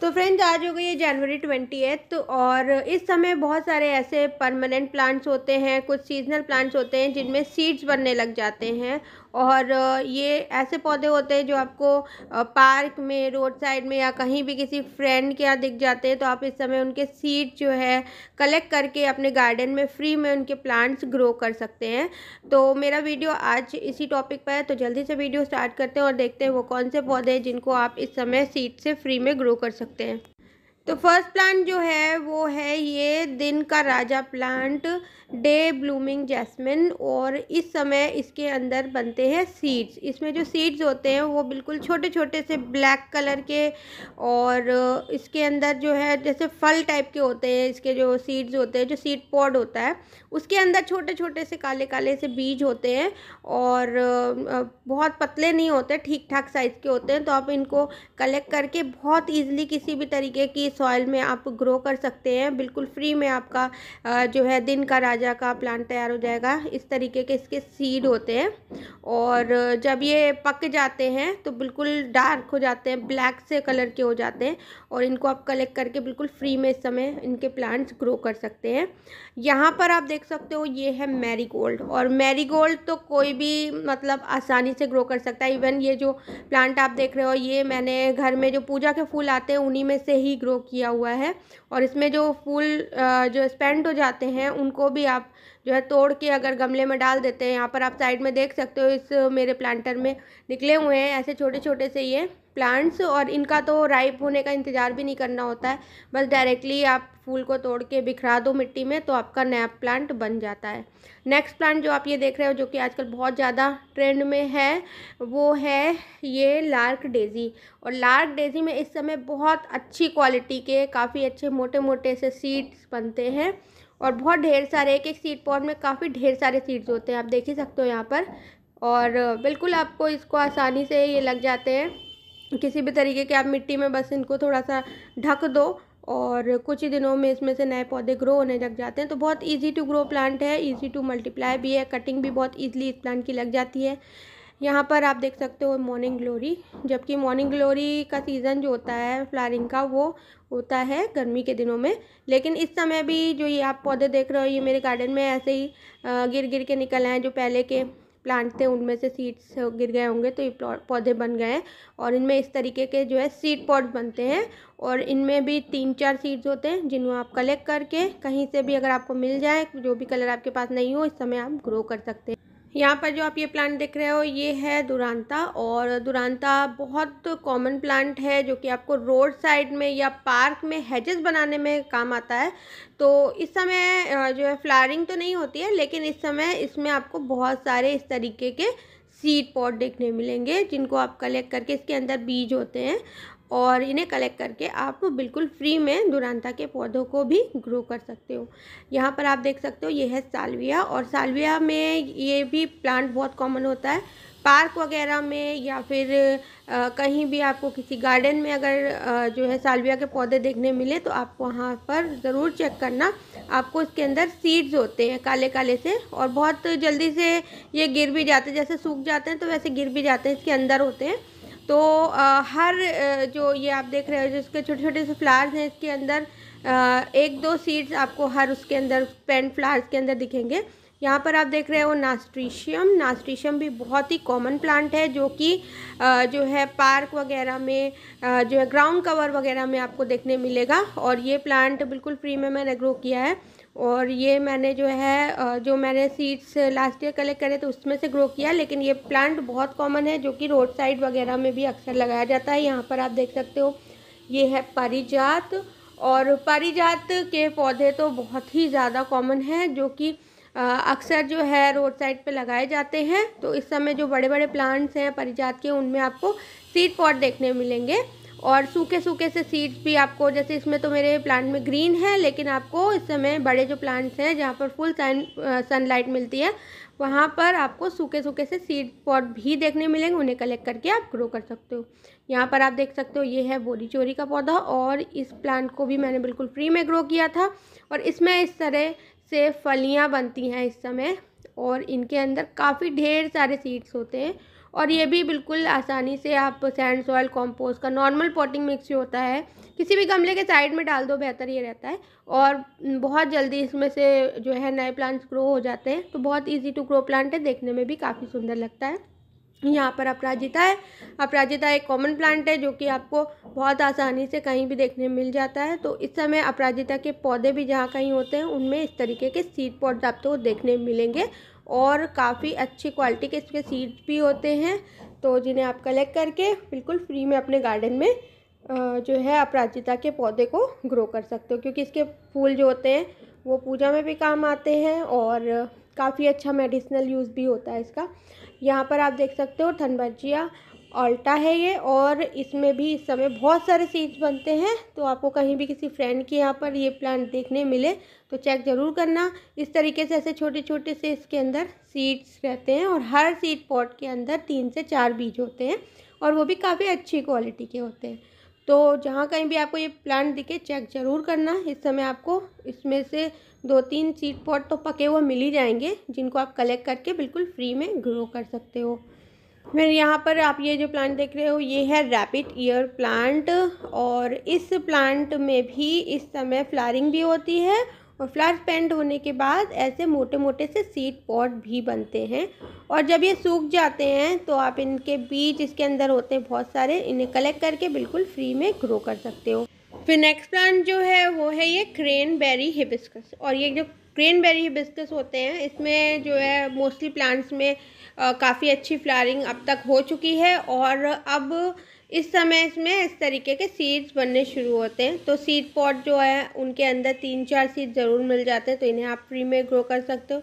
तो फ्रेंड्स आज हो गई है जनवरी ट्वेंटी एथ और इस समय बहुत सारे ऐसे परमानेंट प्लांट्स होते हैं कुछ सीजनल प्लांट्स होते हैं जिनमें सीड्स बनने लग जाते हैं और ये ऐसे पौधे होते हैं जो आपको पार्क में रोड साइड में या कहीं भी किसी फ्रेंड के यहाँ दिख जाते हैं तो आप इस समय उनके सीड जो है कलेक्ट करके अपने गार्डन में फ्री में उनके प्लांट्स ग्रो कर सकते हैं तो मेरा वीडियो आज इसी टॉपिक पर है तो जल्दी से वीडियो स्टार्ट करते हैं और देखते हैं वो कौन से पौधे हैं जिनको आप इस समय सीड से फ्री में ग्रो कर सकते सकते हैं तो फर्स्ट प्लांट जो है वो है ये दिन का राजा प्लांट डे ब्लूमिंग जैस्मिन और इस समय इसके अंदर बनते हैं सीड्स इसमें जो सीड्स होते हैं वो बिल्कुल छोटे छोटे से ब्लैक कलर के और इसके अंदर जो है जैसे फल टाइप के होते हैं इसके जो सीड्स होते हैं जो सीड पॉड होता है उसके अंदर छोटे छोटे से काले काले से बीज होते हैं और बहुत पतले नहीं होते ठीक ठाक साइज़ के होते हैं तो आप इनको कलेक्ट करके बहुत ईजिली किसी भी तरीके की सॉइल में आप ग्रो कर सकते हैं बिल्कुल फ्री में आपका जो है दिन का राजा का प्लांट तैयार हो जाएगा इस तरीके के इसके सीड होते हैं और जब ये पक जाते हैं तो बिल्कुल डार्क हो जाते हैं ब्लैक से कलर के हो जाते हैं और इनको आप कलेक्ट करके बिल्कुल फ्री में इस समय इनके प्लांट्स ग्रो कर सकते हैं यहाँ पर आप देख सकते हो ये है मैरीगोल्ड और मैरीगोल्ड तो कोई भी मतलब आसानी से ग्रो कर सकता है इवन ये जो प्लांट आप देख रहे हो ये मैंने घर में जो पूजा के फूल आते हैं उन्हीं में से ही ग्रो किया हुआ है और इसमें जो फूल जो स्पेंड हो जाते हैं उनको भी आप जो है तोड़ के अगर गमले में डाल देते हैं यहाँ पर आप साइड में देख सकते हो इस मेरे प्लांटर में निकले हुए हैं ऐसे छोटे छोटे से ये प्लांट्स और इनका तो राइप होने का इंतज़ार भी नहीं करना होता है बस डायरेक्टली आप फूल को तोड़ के बिखरा दो मिट्टी में तो आपका नया प्लांट बन जाता है नेक्स्ट प्लांट जो आप ये देख रहे हो जो कि आजकल बहुत ज़्यादा ट्रेंड में है वो है ये लार्क डेज़ी और लार्क डेज़ी में इस समय बहुत अच्छी क्वालिटी के काफ़ी अच्छे मोटे मोटे से सीड्स बनते हैं और बहुत ढेर सारे एक एक सीड पॉट में काफ़ी ढेर सारे सीड्स होते हैं आप देख ही सकते हो यहाँ पर और बिल्कुल आपको इसको आसानी से ये लग जाते हैं किसी भी तरीके के आप मिट्टी में बस इनको थोड़ा सा ढक दो और कुछ ही दिनों में इसमें से नए पौधे ग्रो होने लग जाते हैं तो बहुत इजी टू ग्रो प्लांट है इजी टू मल्टीप्लाई भी है कटिंग भी बहुत इजीली इस प्लांट की लग जाती है यहाँ पर आप देख सकते हो मॉर्निंग ग्लोरी जबकि मॉर्निंग ग्लोरी का सीज़न जो होता है फ्लारिंग का वो होता है गर्मी के दिनों में लेकिन इस समय भी जो ये आप पौधे देख रहे हो ये मेरे गार्डन में ऐसे ही गिर गिर के निकल आए हैं जो पहले के प्लांट थे उनमें से सीड्स गिर गए होंगे तो ये पौधे बन गए हैं और इनमें इस तरीके के जो है सीड पॉट बनते हैं और इनमें भी तीन चार सीड्स होते हैं जिनको आप कलेक्ट करके कहीं से भी अगर आपको मिल जाए जो भी कलर आपके पास नहीं हो इस समय आप ग्रो कर सकते हैं यहाँ पर जो आप ये प्लांट देख रहे हो ये है दुरांता और दुरानता बहुत कॉमन प्लांट है जो कि आपको रोड साइड में या पार्क में हेजेस बनाने में काम आता है तो इस समय जो है फ्लारिंग तो नहीं होती है लेकिन इस समय इसमें आपको बहुत सारे इस तरीके के सीड पॉट देखने मिलेंगे जिनको आप कलेक्ट करके इसके अंदर बीज होते हैं और इन्हें कलेक्ट करके आप बिल्कुल फ्री में दुरानता के पौधों को भी ग्रो कर सकते हो यहाँ पर आप देख सकते हो ये है सालविया और सालविया में ये भी प्लांट बहुत कॉमन होता है पार्क वगैरह में या फिर आ, कहीं भी आपको किसी गार्डन में अगर आ, जो है सालविया के पौधे देखने मिले तो आप वहाँ पर ज़रूर चेक करना आपको इसके अंदर सीड्स होते हैं काले काले से और बहुत जल्दी से ये गिर भी जाते हैं जैसे सूख जाते हैं तो वैसे गिर भी जाते हैं इसके अंदर होते हैं तो आ, हर जो ये आप देख रहे हो जिसके छोटे छोटे से फ्लावर्स हैं इसके अंदर आ, एक दो सीड्स आपको हर उसके अंदर पेंट फ्लावर्स के अंदर दिखेंगे यहाँ पर आप देख रहे हो नास्ट्रीशियम नास्ट्रीशियम भी बहुत ही कॉमन प्लांट है जो कि जो है पार्क वगैरह में जो है ग्राउंड कवर वगैरह में आपको देखने मिलेगा और ये प्लांट बिल्कुल फ्री में मैंने ग्रो किया है और ये मैंने जो है जो मैंने सीड्स लास्ट ईयर कलेक्ट करे तो उसमें से ग्रो किया लेकिन ये प्लांट बहुत कॉमन है जो कि रोड साइड वगैरह में भी अक्सर लगाया जाता है यहाँ पर आप देख सकते हो ये है परिजात और परिजात के पौधे तो बहुत ही ज़्यादा कॉमन है जो कि अक्सर जो है रोड साइड पे लगाए जाते हैं तो इस समय जो बड़े बड़े प्लांट्स हैं परिजात के उनमें आपको सीड पॉट देखने मिलेंगे और सूखे सूखे से सीड्स भी आपको जैसे इसमें तो मेरे प्लांट में ग्रीन है लेकिन आपको इस समय बड़े जो प्लांट्स हैं जहाँ पर फुल सन सनलाइट मिलती है वहाँ पर आपको सूखे सूखे से सीड पॉट भी देखने मिलेंगे उन्हें कलेक्ट करके आप ग्रो कर सकते हो यहाँ पर आप देख सकते हो ये है बोरी चोरी का पौधा और इस प्लांट को भी मैंने बिल्कुल फ्री में ग्रो किया था और इसमें इस तरह से फलियाँ बनती हैं इस समय और इनके अंदर काफ़ी ढेर सारे सीड्स होते हैं और ये भी बिल्कुल आसानी से आप सैंड सॉयल कॉम्पोस्ट का नॉर्मल पॉटिंग मिक्स ही होता है किसी भी गमले के साइड में डाल दो बेहतर ये रहता है और बहुत जल्दी इसमें से जो है नए प्लांट्स ग्रो हो जाते हैं तो बहुत ईजी टू ग्रो प्लांट है देखने में भी काफ़ी सुंदर लगता है यहाँ पर अपराजिता है अपराजिता एक कॉमन प्लांट है जो कि आपको बहुत आसानी से कहीं भी देखने मिल जाता है तो इस समय अपराजिता के पौधे भी जहाँ कहीं होते हैं उनमें इस तरीके के सीड पॉट्स आपको देखने मिलेंगे और काफ़ी अच्छी क्वालिटी के इसके सीड्स भी होते हैं तो जिन्हें आप कलेक्ट करके बिल्कुल फ्री में अपने गार्डन में जो है अपराजिता के पौधे को ग्रो कर सकते हो क्योंकि इसके फूल जो होते हैं वो पूजा में भी काम आते हैं और काफ़ी अच्छा मेडिसिनल यूज़ भी होता है इसका यहाँ पर आप देख सकते हो थनबर्जिया ऑल्टा है ये और इसमें भी इस समय बहुत सारे सीड्स बनते हैं तो आपको कहीं भी किसी फ्रेंड के यहाँ पर ये प्लांट देखने मिले तो चेक ज़रूर करना इस तरीके से ऐसे छोटे छोटे से इसके अंदर सीड्स रहते हैं और हर सीड पॉट के अंदर तीन से चार बीज होते हैं और वो भी काफ़ी अच्छी क्वालिटी के होते हैं तो जहाँ कहीं भी आपको ये प्लांट दिखे चेक ज़रूर करना इस समय आपको इसमें से दो तीन सीड पॉट तो पके हुए मिल ही जाएंगे जिनको आप कलेक्ट करके बिल्कुल फ्री में ग्रो कर सकते हो फिर यहाँ पर आप ये जो प्लांट देख रहे हो ये है रैपिड ईयर प्लांट और इस प्लांट में भी इस समय फ्लारिंग भी होती है और फ्लावर पेंट होने के बाद ऐसे मोटे मोटे से सीड पॉट भी बनते हैं और जब ये सूख जाते हैं तो आप इनके बीज इसके अंदर होते हैं बहुत सारे इन्हें कलेक्ट करके बिल्कुल फ्री में ग्रो कर सकते हो फिर नेक्स्ट प्लांट जो है वो है ये क्रेन बेरी हिबिस्कस और ये जो क्रेनबेरी हिबिस्कस होते हैं इसमें जो है मोस्टली प्लांट्स में काफ़ी अच्छी फ्लारिंग अब तक हो चुकी है और अब इस समय इसमें इस तरीके के सीड्स बनने शुरू होते हैं तो सीड पॉट जो है उनके अंदर तीन चार सीड ज़रूर मिल जाते हैं तो इन्हें आप फ्री में ग्रो कर सकते हो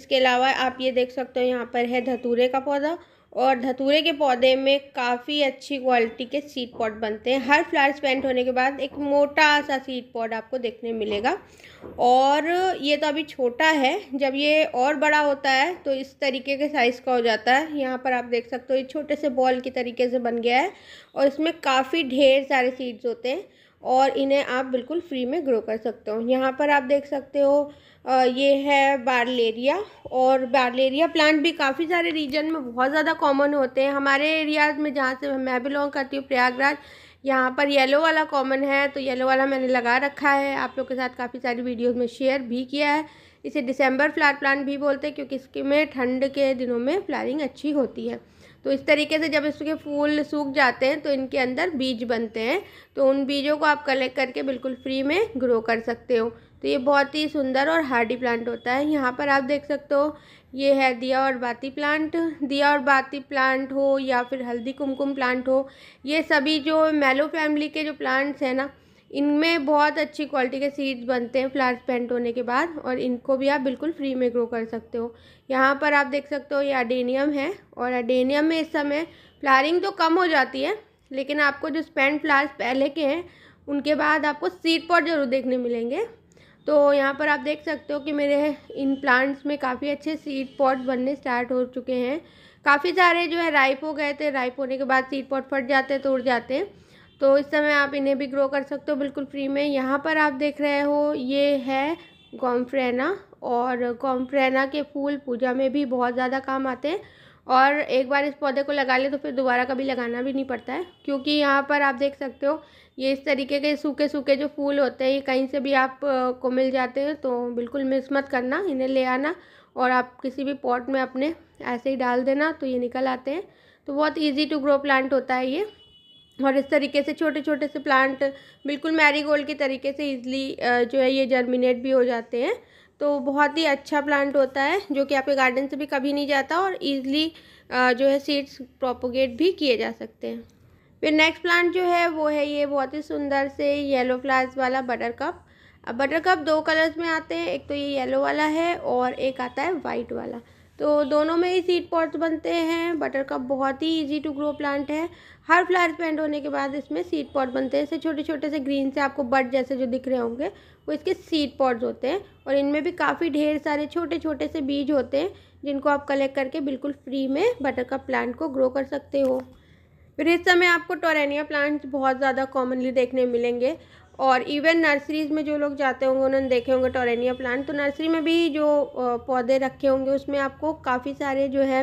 इसके अलावा आप ये देख सकते हो यहाँ पर है धतूरे का पौधा और धतूरे के पौधे में काफ़ी अच्छी क्वालिटी के सीड पॉट बनते हैं हर फ्लावर्स पेंट होने के बाद एक मोटा सा सीड पॉट आपको देखने मिलेगा और ये तो अभी छोटा है जब ये और बड़ा होता है तो इस तरीके के साइज़ का हो जाता है यहाँ पर आप देख सकते हो ये छोटे से बॉल के तरीके से बन गया है और इसमें काफ़ी ढेर सारे सीड्स होते हैं और इन्हें आप बिल्कुल फ्री में ग्रो कर सकते हो यहाँ पर आप देख सकते हो ये है बारलेरिया और बारलेरिया प्लांट भी काफ़ी सारे रीजन में बहुत ज़्यादा कॉमन होते हैं हमारे एरियाज में जहाँ से मैं बिलोंग करती हूँ प्रयागराज यहाँ पर येलो वाला कॉमन है तो येलो वाला मैंने लगा रखा है आप लोग के साथ काफ़ी सारी वीडियोज़ में शेयर भी किया है इसे दिसंबर फ्लावर प्लांट भी बोलते हैं क्योंकि इसके में ठंड के दिनों में फ्लारिंग अच्छी होती है तो इस तरीके से जब इसके फूल सूख जाते हैं तो इनके अंदर बीज बनते हैं तो उन बीजों को आप कलेक्ट करके बिल्कुल फ्री में ग्रो कर सकते हो तो ये बहुत ही सुंदर और हार्डी प्लांट होता है यहाँ पर आप देख सकते हो ये है दिया और बाती प्लांट दिया और बाती प्लांट हो या फिर हल्दी कुमकुम प्लांट हो ये सभी जो मेलो फैमिली के जो प्लांट्स हैं ना इनमें बहुत अच्छी क्वालिटी के सीड्स बनते हैं फ्लावर्स पेंट होने के बाद और इनको भी आप बिल्कुल फ्री में ग्रो कर सकते हो यहाँ पर आप देख सकते हो ये अडेनियम है और अडेनियम में इस समय फ्लारिंग तो कम हो जाती है लेकिन आपको जो स्पेंट फ्लावर्स पहले के हैं उनके बाद आपको सीड पॉट जरूर देखने मिलेंगे तो यहाँ पर आप देख सकते हो कि मेरे इन प्लांट्स में काफ़ी अच्छे सीड पॉट बनने स्टार्ट हो चुके हैं काफ़ी सारे जो है राइप हो गए थे राइप होने के बाद सीड पॉट फट जाते हैं तोड़ जाते हैं तो इस समय आप इन्हें भी ग्रो कर सकते हो बिल्कुल फ्री में यहाँ पर आप देख रहे हो ये है गॉम्फ्रेना और गॉम्फ्रेना के फूल पूजा में भी बहुत ज़्यादा काम आते हैं और एक बार इस पौधे को लगा ले तो फिर दोबारा कभी लगाना भी नहीं पड़ता है क्योंकि यहाँ पर आप देख सकते हो ये इस तरीके के सूखे सूखे जो फूल होते हैं ये कहीं से भी आप को मिल जाते हैं तो बिल्कुल मिस मत करना इन्हें ले आना और आप किसी भी पॉट में अपने ऐसे ही डाल देना तो ये निकल आते हैं तो बहुत ईजी टू ग्रो प्लांट होता है ये और इस तरीके से छोटे छोटे से प्लांट बिल्कुल मैरीगोल्ड के तरीके से ईजिली जो है ये जर्मिनेट भी हो जाते हैं तो बहुत ही अच्छा प्लांट होता है जो कि आपके गार्डन से भी कभी नहीं जाता और ईजिली जो है सीड्स प्रोपोगेट भी किए जा सकते हैं फिर नेक्स्ट प्लांट जो है वो है ये बहुत ही सुंदर से येलो फ्लावर्स वाला बटर कप अब बटर कप दो कलर्स में आते हैं एक तो ये येलो वाला है और एक आता है वाइट वाला तो दोनों में ही सीड पॉट्स बनते हैं बटर कप बहुत ही इजी टू ग्रो प्लांट है हर फ्लावर पेंट होने के बाद इसमें सीड पॉट बनते हैं ऐसे छोटे छोटे से ग्रीन से आपको बर्ड जैसे जो दिख रहे होंगे वो इसके सीड पॉट्स होते हैं और इनमें भी काफ़ी ढेर सारे छोटे छोटे से बीज होते हैं जिनको आप कलेक्ट करके बिल्कुल फ्री में बटर कप प्लांट को ग्रो कर सकते हो फिर इस समय आपको टोरेनिया प्लांट्स बहुत ज़्यादा कॉमनली देखने मिलेंगे और इवन नर्सरीज़ में जो लोग जाते होंगे उन्होंने देखे होंगे टोरेनिया प्लांट तो नर्सरी में भी जो पौधे रखे होंगे उसमें आपको काफ़ी सारे जो है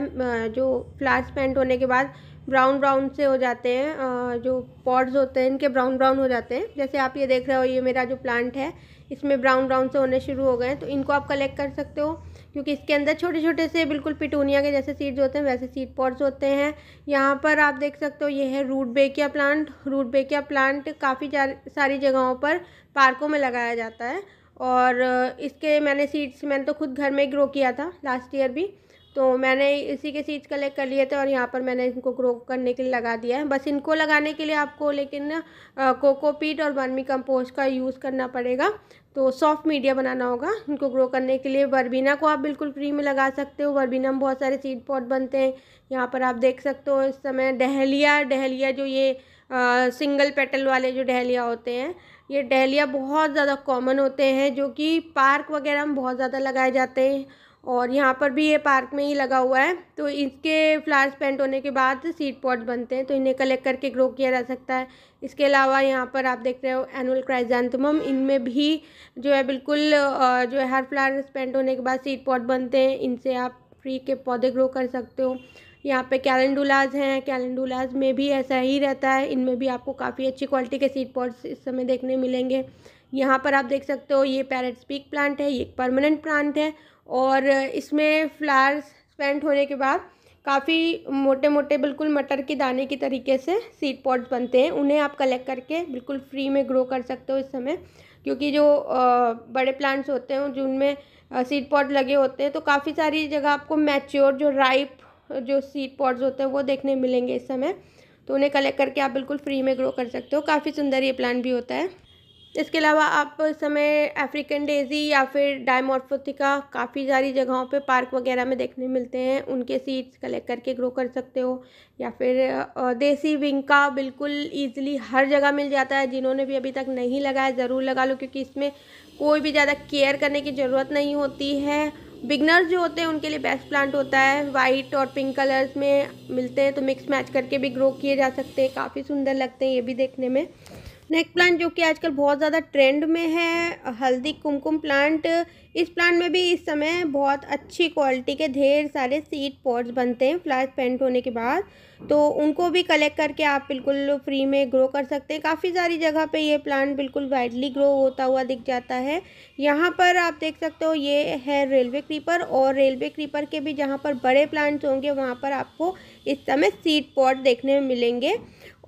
जो फ्लावर्स पेंट होने के बाद ब्राउन ब्राउन से हो जाते हैं जो पॉड्स होते हैं इनके ब्राउन ब्राउन हो जाते हैं जैसे आप ये देख रहे हो ये मेरा जो प्लांट है इसमें ब्राउन ब्राउन से होने शुरू हो गए हैं तो इनको आप कलेक्ट कर सकते हो क्योंकि इसके अंदर छोटे छोटे से बिल्कुल पिटूनिया के जैसे सीड्स होते हैं वैसे सीड पॉट्स होते हैं यहाँ पर आप देख सकते हो ये है rudbeckia plant rudbeckia plant काफ़ी सारी जगहों पर पार्कों में लगाया जाता है और इसके मैंने सीड्स मैंने तो खुद घर में ग्रो किया था लास्ट ईयर भी तो मैंने इसी के सीड्स कलेक्ट कर लिए थे और यहाँ पर मैंने इनको ग्रो करने के लिए लगा दिया है बस इनको लगाने के लिए आपको लेकिन कोकोपीट और वर्मी कंपोस्ट का यूज़ करना पड़ेगा तो सॉफ्ट मीडिया बनाना होगा इनको ग्रो करने के लिए वर्बीना को आप बिल्कुल फ्री में लगा सकते हो वर्बीना में बहुत सारे सीड पॉट बनते हैं यहाँ पर आप देख सकते हो इस समय डहलिया डहलिया जो ये आ, सिंगल पेटल वाले जो डहलिया होते हैं ये डहलिया बहुत ज़्यादा कॉमन होते हैं जो कि पार्क वगैरह में बहुत ज़्यादा लगाए जाते हैं और यहाँ पर भी ये पार्क में ही लगा हुआ है तो इसके फ्लावर्स पेंट होने के बाद सीड पॉट बनते हैं तो इन्हें कलेक्ट करके ग्रो किया जा सकता है इसके अलावा यहाँ पर आप देख रहे हो एनुअल क्राइजेंथमम इनमें भी जो है बिल्कुल जो है हर फ्लावर स्पेंड होने के बाद सीड पॉट बनते हैं इनसे आप फ्री के पौधे ग्रो कर सकते हो यहाँ पे कैलेंडुलाज हैं कैलेंडुलाज में भी ऐसा ही रहता है इनमें भी आपको काफ़ी अच्छी क्वालिटी के सीड पॉट्स इस समय देखने मिलेंगे यहाँ पर आप देख सकते हो ये पैरट स्पीक प्लांट है ये एक परमानेंट प्लांट है और इसमें फ्लावर्स स्पेंड होने के बाद काफ़ी मोटे मोटे बिल्कुल मटर के दाने की तरीके से सीड पॉड्स बनते हैं उन्हें आप कलेक्ट करके बिल्कुल फ्री में ग्रो कर सकते हो इस समय क्योंकि जो बड़े प्लांट्स होते हैं जिनमें सीड पॉड लगे होते हैं तो काफ़ी सारी जगह आपको मैच्योर जो राइप जो सीड पॉड्स होते हैं वो देखने मिलेंगे इस समय तो उन्हें कलेक्ट करके आप बिल्कुल फ्री में ग्रो कर सकते हो काफ़ी सुंदर ये प्लांट भी होता है इसके अलावा आप समय अफ्रीकन डेज़ी या फिर डायमोर्फोथिका काफ़ी सारी जगहों पे पार्क वगैरह में देखने मिलते हैं उनके सीड्स कलेक्ट करके ग्रो कर सकते हो या फिर देसी विंका बिल्कुल ईजिली हर जगह मिल जाता है जिन्होंने भी अभी तक नहीं लगाया ज़रूर लगा लो क्योंकि इसमें कोई भी ज़्यादा केयर करने की ज़रूरत नहीं होती है बिगनर्स जो होते हैं उनके लिए बेस्ट प्लांट होता है वाइट और पिंक कलर्स में मिलते हैं तो मिक्स मैच करके भी ग्रो किए जा सकते हैं काफ़ी सुंदर लगते हैं ये भी देखने में नेक प्लांट जो कि आजकल बहुत ज़्यादा ट्रेंड में है हल्दी कुमकुम प्लांट इस प्लांट में भी इस समय बहुत अच्छी क्वालिटी के ढेर सारे सीड पॉट्स बनते हैं फ्लावर्स पेंट होने के बाद तो उनको भी कलेक्ट करके आप बिल्कुल फ्री में ग्रो कर सकते हैं काफ़ी सारी जगह पे ये प्लांट बिल्कुल वाइडली ग्रो होता हुआ दिख जाता है यहाँ पर आप देख सकते हो ये है रेलवे क्रीपर और रेलवे क्रीपर के भी जहाँ पर बड़े प्लांट्स होंगे वहाँ पर आपको इस समय सीड पॉट देखने में मिलेंगे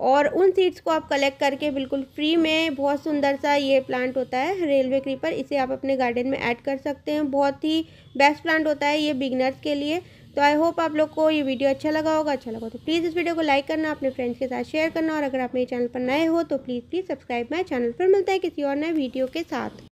और उन सीड्स को आप कलेक्ट करके बिल्कुल फ्री में बहुत सुंदर सा ये प्लांट होता है रेलवे क्रीपर इसे आप अपने गार्डन में ऐड कर सकते हैं बहुत ही बेस्ट प्लांट होता है ये बिगनर्स के लिए तो आई होप आप लोग को ये वीडियो अच्छा लगा होगा अच्छा लगा तो प्लीज़ इस वीडियो को लाइक करना अपने फ्रेंड्स के साथ शेयर करना और अगर आप मेरे चैनल पर नए हो तो please please subscribe my channel पर मिलता है किसी और नए वीडियो के साथ